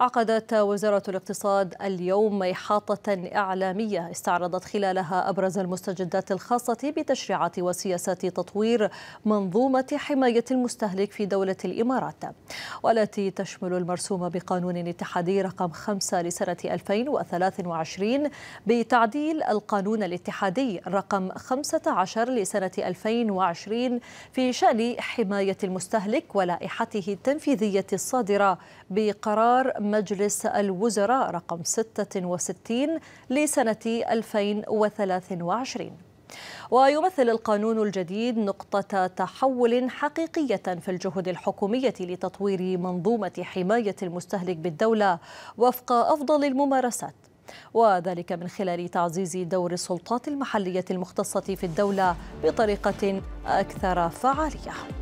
عقدت وزارة الاقتصاد اليوم إحاطة إعلامية استعرضت خلالها أبرز المستجدات الخاصة بتشريعات وسياسات تطوير منظومة حماية المستهلك في دولة الإمارات والتي تشمل المرسوم بقانون اتحادي رقم 5 لسنة 2023 بتعديل القانون الاتحادي رقم 15 لسنة 2020 في شأن حماية المستهلك ولائحته التنفيذية الصادرة بقرار مجلس الوزراء رقم 66 لسنة 2023 ويمثل القانون الجديد نقطة تحول حقيقية في الجهود الحكومية لتطوير منظومة حماية المستهلك بالدولة وفق أفضل الممارسات وذلك من خلال تعزيز دور السلطات المحلية المختصة في الدولة بطريقة أكثر فعالية